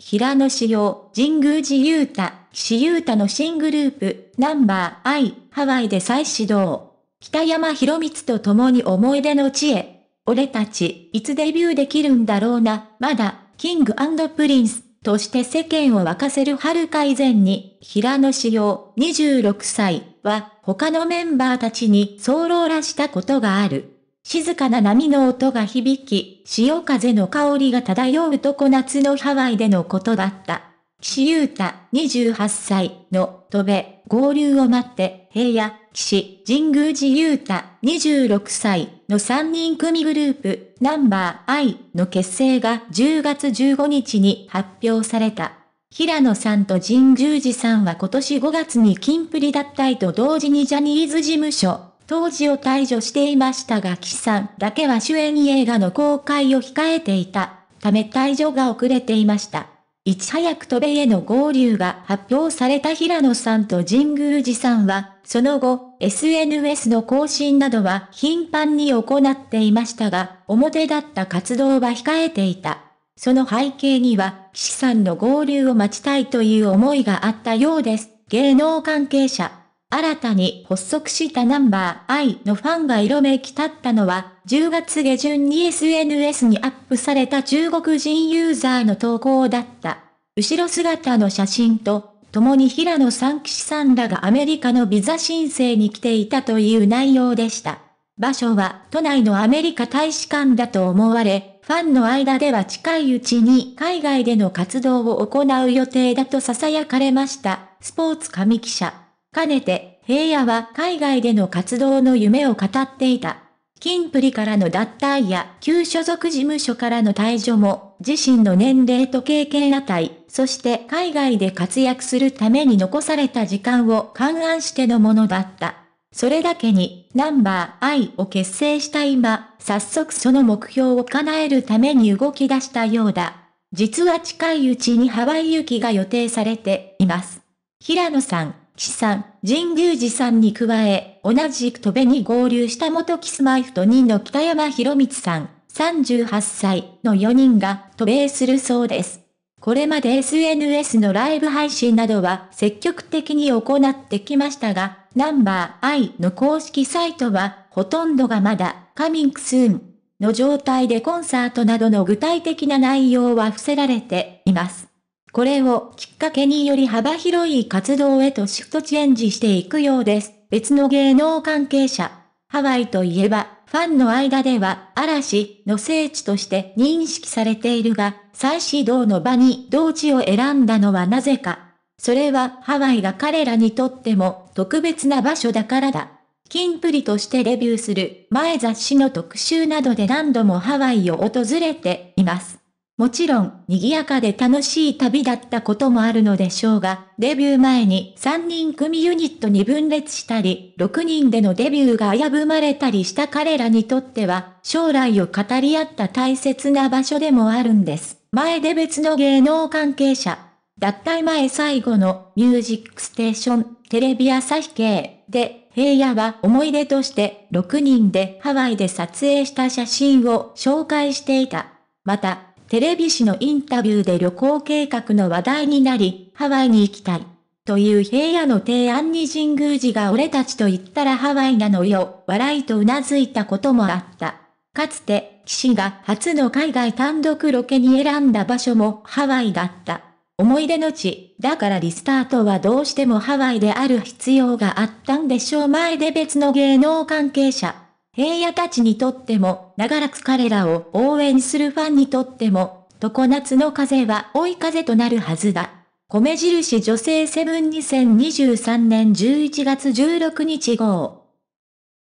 平野紫耀、神宮寺勇太、岸優太の新グループ、ナンバー I、ハワイで再始動。北山博光と共に思い出の地へ。俺たち、いつデビューできるんだろうな、まだ、キングプリンス、として世間を沸かせるるか以前に、平野紫耀、26歳、は、他のメンバーたちに、そうらしたことがある。静かな波の音が響き、潮風の香りが漂うとこ夏のハワイでのことだった。岸優太、28歳の、飛べ、合流を待って、平野、岸、神宮寺優太、26歳の3人組グループ、ナンバー I の結成が10月15日に発表された。平野さんと神宮寺さんは今年5月に金プリ脱退と同時にジャニーズ事務所、当時を退場していましたが岸さんだけは主演映画の公開を控えていたため退場が遅れていました。いち早く飛べへの合流が発表された平野さんと神宮寺さんは、その後、SNS の更新などは頻繁に行っていましたが、表だった活動は控えていた。その背景には、岸さんの合流を待ちたいという思いがあったようです。芸能関係者。新たに発足したナンバー I のファンが色めき立ったのは、10月下旬に SNS にアップされた中国人ユーザーの投稿だった。後ろ姿の写真と、共に平野三騎士さんらがアメリカのビザ申請に来ていたという内容でした。場所は都内のアメリカ大使館だと思われ、ファンの間では近いうちに海外での活動を行う予定だと囁かれました。スポーツ紙記者。かねて、平野は海外での活動の夢を語っていた。金プリからの脱退や旧所属事務所からの退場も、自身の年齢と経験値、そして海外で活躍するために残された時間を勘案してのものだった。それだけに、ナンバー I を結成した今、早速その目標を叶えるために動き出したようだ。実は近いうちにハワイ行きが予定されています。平野さん、岸さん、神宮寺さんに加え、同じく戸部に合流した元キスマイフト2の北山博光さん、38歳の4人が渡米するそうです。これまで SNS のライブ配信などは積極的に行ってきましたが、ナンバー I の公式サイトは、ほとんどがまだ、カミングスーンの状態でコンサートなどの具体的な内容は伏せられています。これをきっかけにより幅広い活動へとシフトチェンジしていくようです。別の芸能関係者。ハワイといえば、ファンの間では嵐の聖地として認識されているが、再始動の場に同地を選んだのはなぜか。それはハワイが彼らにとっても特別な場所だからだ。金プリとしてデビューする前雑誌の特集などで何度もハワイを訪れています。もちろん、賑やかで楽しい旅だったこともあるのでしょうが、デビュー前に3人組ユニットに分裂したり、6人でのデビューが危ぶまれたりした彼らにとっては、将来を語り合った大切な場所でもあるんです。前で別の芸能関係者、脱退前最後のミュージックステーションテレビ朝日系で平野は思い出として6人でハワイで撮影した写真を紹介していた。またテレビ誌のインタビューで旅行計画の話題になり、ハワイに行きたい。という平野の提案に神宮寺が俺たちと言ったらハワイなのよ、笑いと頷いたこともあった。かつて、岸が初の海外単独ロケに選んだ場所もハワイだった。思い出の地、だからリスタートはどうしてもハワイである必要があったんでしょう前で別の芸能関係者。平野たちにとっても、長らく彼らを応援するファンにとっても、常夏の風は追い風となるはずだ。米印女性セブン2023年11月16日号。